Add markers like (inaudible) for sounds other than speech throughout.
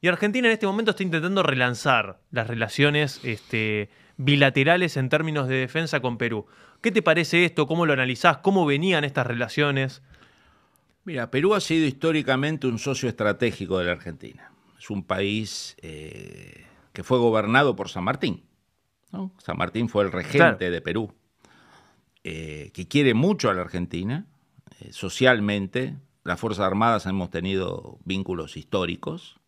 Y Argentina en este momento está intentando relanzar las relaciones este, bilaterales en términos de defensa con Perú. ¿Qué te parece esto? ¿Cómo lo analizás? ¿Cómo venían estas relaciones? Mira, Perú ha sido históricamente un socio estratégico de la Argentina. Es un país eh, que fue gobernado por San Martín. San Martín fue el regente de Perú, eh, que quiere mucho a la Argentina, eh, socialmente, las Fuerzas Armadas hemos tenido vínculos históricos.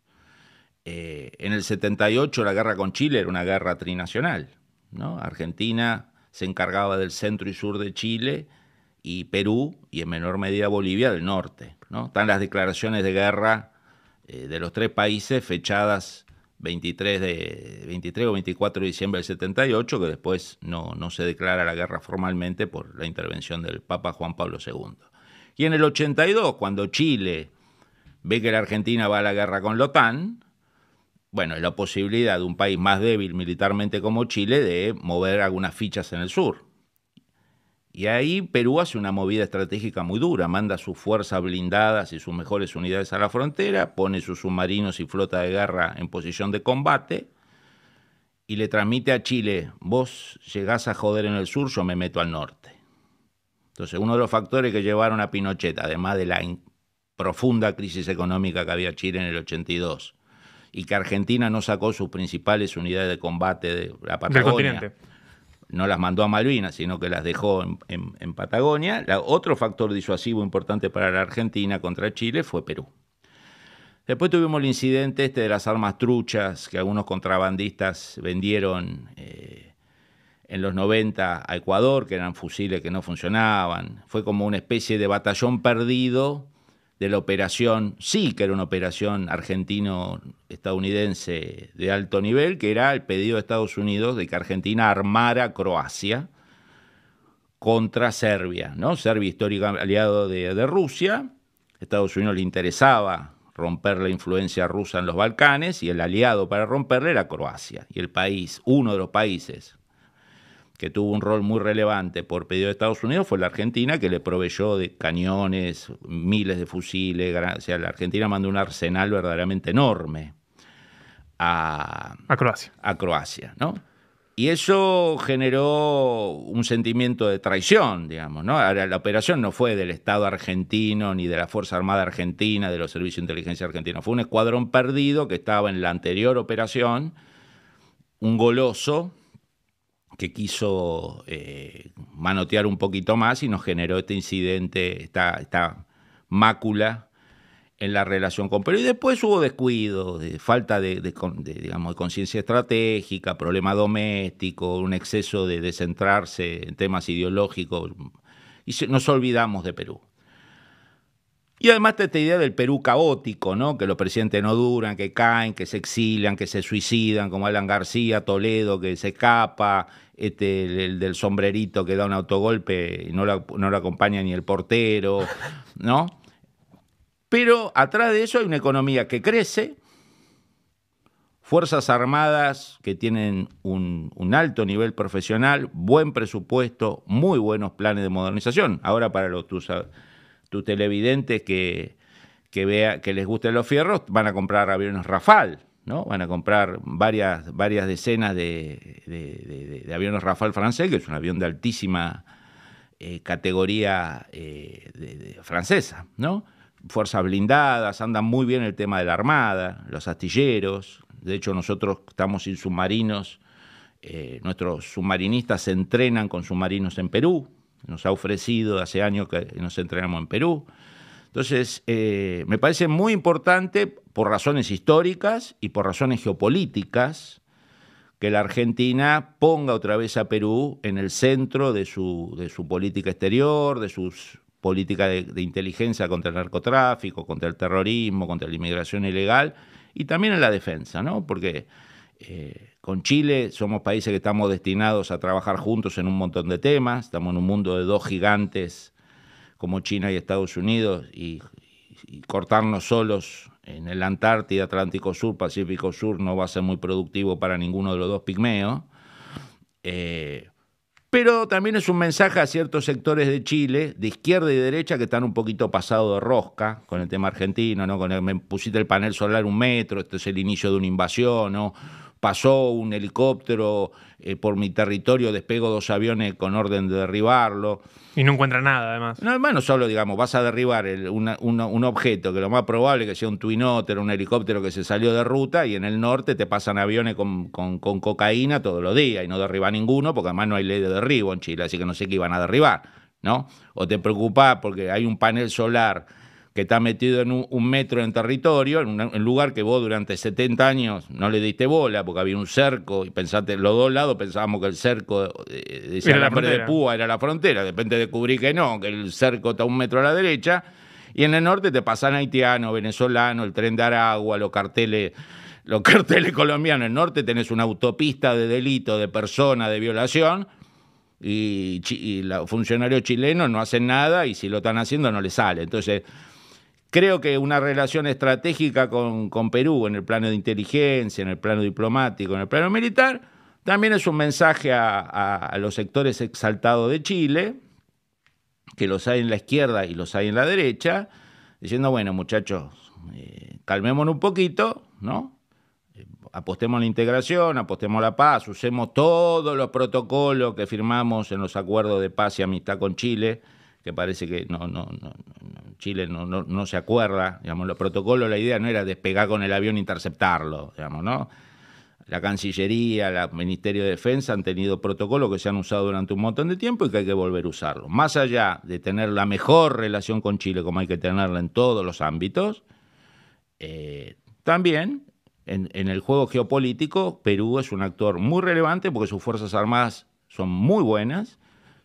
Eh, en el 78 la guerra con Chile era una guerra trinacional. ¿no? Argentina se encargaba del centro y sur de Chile y Perú y en menor medida Bolivia del norte. Están las declaraciones de guerra eh, de los tres países fechadas 23, de, 23 o 24 de diciembre del 78, que después no se declara la guerra formalmente por la intervención del Papa Juan Pablo II. Y en el 82, cuando Chile ve que la Argentina va a la guerra con la OTAN, bueno, es la posibilidad de un país más débil militarmente como Chile de mover algunas fichas en el sur. Y ahí Perú hace una movida estratégica muy dura, manda sus fuerzas blindadas y sus mejores unidades a la frontera, pone sus submarinos y flota de guerra en posición de combate y le transmite a Chile, vos llegás a joder en el sur, yo me meto al norte. Entonces, uno de los factores que llevaron a Pinochet, además de la profunda crisis económica que había Chile en el 82, y que Argentina no sacó sus principales unidades de combate de la Patagonia. No las mandó a Malvinas, sino que las dejó en, Patagonia. otro factor disuasivo importante para la Argentina contra Chile fue Perú. Después tuvimos el incidente este de las armas truchas que algunos contrabandistas vendieron eh, en los 90 a Ecuador, que eran fusiles que no funcionaban. Fue como una especie de batallón perdido de la operación, sí que era una operación argentino-estadounidense de alto nivel, que era el pedido de Estados Unidos de que Argentina armara Croacia contra Serbia, ¿no? Serbia histórico aliado de, Rusia, Estados Unidos le interesaba romper la influencia rusa en los Balcanes y el aliado para romperle era Croacia. Y el país, uno de los países que tuvo un rol muy relevante por pedido de Estados Unidos fue la Argentina, que le proveyó de cañones, miles de fusiles. O sea, la Argentina mandó un arsenal verdaderamente enorme a, Croacia. A Croacia, ¿no? Y eso generó un sentimiento de traición, digamos, ¿no? Ahora, la operación no fue del Estado argentino ni de la Fuerza Armada Argentina, de los Servicios de Inteligencia Argentinos. Fue un escuadrón perdido que estaba en la anterior operación, un goloso, que quiso eh, manotear un poquito más y nos generó este incidente, esta, mácula en la relación con Perú. Y después hubo descuido, falta de, de conciencia estratégica, problema doméstico, un exceso de, descentrarse en temas ideológicos. Y nos olvidamos de Perú. Y además esta idea del Perú caótico, ¿no? Que los presidentes no duran, que caen, que se exilan, que se suicidan, como Alan García, Toledo, que se escapa, este, el, del sombrerito que da un autogolpe y no lo acompaña ni el portero, (laughs) ¿no? Pero atrás de eso hay una economía que crece, Fuerzas Armadas que tienen un, alto nivel profesional, buen presupuesto, muy buenos planes de modernización. Ahora para los, tus, tus televidentes que, que, vea, que les gusten los fierros van a comprar aviones Rafal, ¿no? Van a comprar varias, varias decenas de, aviones Rafal francés, que es un avión de altísima eh, categoría eh, francesa, ¿no? Fuerzas blindadas, andan muy bien el tema de la armada, los astilleros. De hecho, nosotros estamos sin submarinos. Eh, nuestros submarinistas se entrenan con submarinos en Perú, nos ha ofrecido hace años que nos entrenamos en Perú. Entonces, eh, me parece muy importante, por razones históricas y por razones geopolíticas, que la Argentina ponga otra vez a Perú en el centro de su, de política exterior, de sus políticas de, de inteligencia contra el narcotráfico, contra el terrorismo, contra la inmigración ilegal y también en la defensa, ¿no? Porque eh, con Chile somos países que estamos destinados a trabajar juntos en un montón de temas. Estamos en un mundo de dos gigantes como China y Estados Unidos y, cortarnos solos en el Antártida, Atlántico Sur, Pacífico Sur no va a ser muy productivo para ninguno de los dos pigmeos. Eh, pero también es un mensaje a ciertos sectores de Chile, de izquierda y derecha, que están un poquito pasado de rosca con el tema argentino, ¿no? Con el, me pusiste el panel solar un metro, esto es el inicio de una invasión, ¿no? pasó un helicóptero eh, por mi territorio, despego dos aviones con orden de derribarlo. Y no encuentra nada, además. No, no solo, digamos, vas a derribar un objeto que lo más probable que sea un Otter, un helicóptero que se salió de ruta, y en el norte te pasan aviones con, con, cocaína todos los días, y no derriba ninguno, porque además no hay ley de derribo en Chile, así que no sé qué iban a derribar, ¿no? O te preocupás porque hay un panel solar que está metido en un, metro en territorio, en un, lugar que vos durante 70 años no le diste bola porque había un cerco y pensaste, los dos lados pensábamos que el cerco eh, de de de Púa era la frontera, de repente descubrí que no, que el cerco está un metro a la derecha. Y en el norte te pasan haitiano, venezolano, el tren de Aragua, los carteles, los (laughs) carteles colombianos. En el norte tenés una autopista de delito, de persona, de violación, y, y los funcionarios chilenos no hacen nada y si lo están haciendo no les sale. Entonces, Creo que una relación estratégica con, Perú en el plano de inteligencia, en el plano diplomático, en el plano militar, también es un mensaje a, los sectores exaltados de Chile, que los hay en la izquierda y los hay en la derecha, diciendo, bueno, muchachos, eh, calmémonos un poquito, ¿no? Eh, apostemos a la integración, apostemos a la paz, usemos todos los protocolos que firmamos en los acuerdos de paz y amistad con Chile, que parece que no, no, Chile no, se acuerda, digamos, los protocolos, la idea no era despegar con el avión e interceptarlo, digamos, ¿no? La Cancillería, el Ministerio de Defensa han tenido protocolos que se han usado durante un montón de tiempo y que hay que volver a usarlo. Más allá de tener la mejor relación con Chile, como hay que tenerla en todos los ámbitos, eh, también en el juego geopolítico, Perú es un actor muy relevante porque sus Fuerzas Armadas son muy buenas,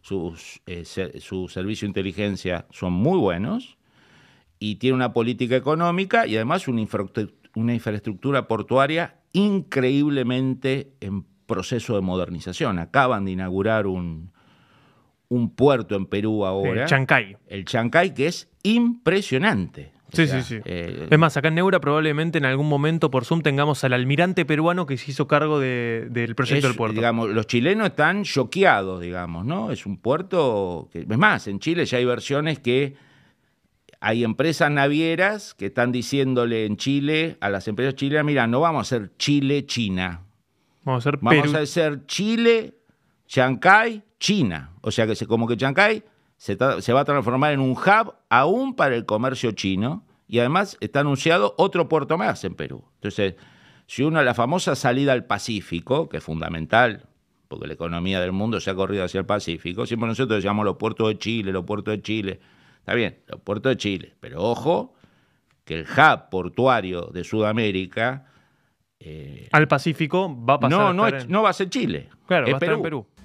sus, eh, su servicio de inteligencia son muy buenos y tiene una política económica y además una, infraestructura, portuaria increíblemente en proceso de modernización. Acaban de inaugurar un, un puerto en Perú ahora. El Chancay. El Chancay, que es impresionante. Sí, sí, sí. Eh, es más, acá en Neura probablemente en algún momento por Zoom tengamos al almirante peruano que se hizo cargo del proyecto del puerto. Digamos, los chilenos están choqueados, digamos, ¿no? Es un puerto es más, en Chile ya hay versiones que hay empresas navieras que están diciéndole en Chile a las empresas chilenas, mira, no vamos a ser Chile-China. Vamos a ser Perú. Vamos a ser Chile, Chancay, China. O sea que como que Chancay se, va a transformar en un hub aún para el comercio chino y además está anunciado otro puerto más en Perú. Entonces, si uno, la famosa salida al Pacífico, que es fundamental, porque la economía del mundo se ha corrido hacia el Pacífico, siempre nosotros llamamos los puertos de Chile, los puertos de Chile, está bien, los puertos de Chile, pero ojo que el hub portuario de Sudamérica... Eh, al Pacífico va a pasar... No, no, no va a ser Chile. Claro, es a en Perú.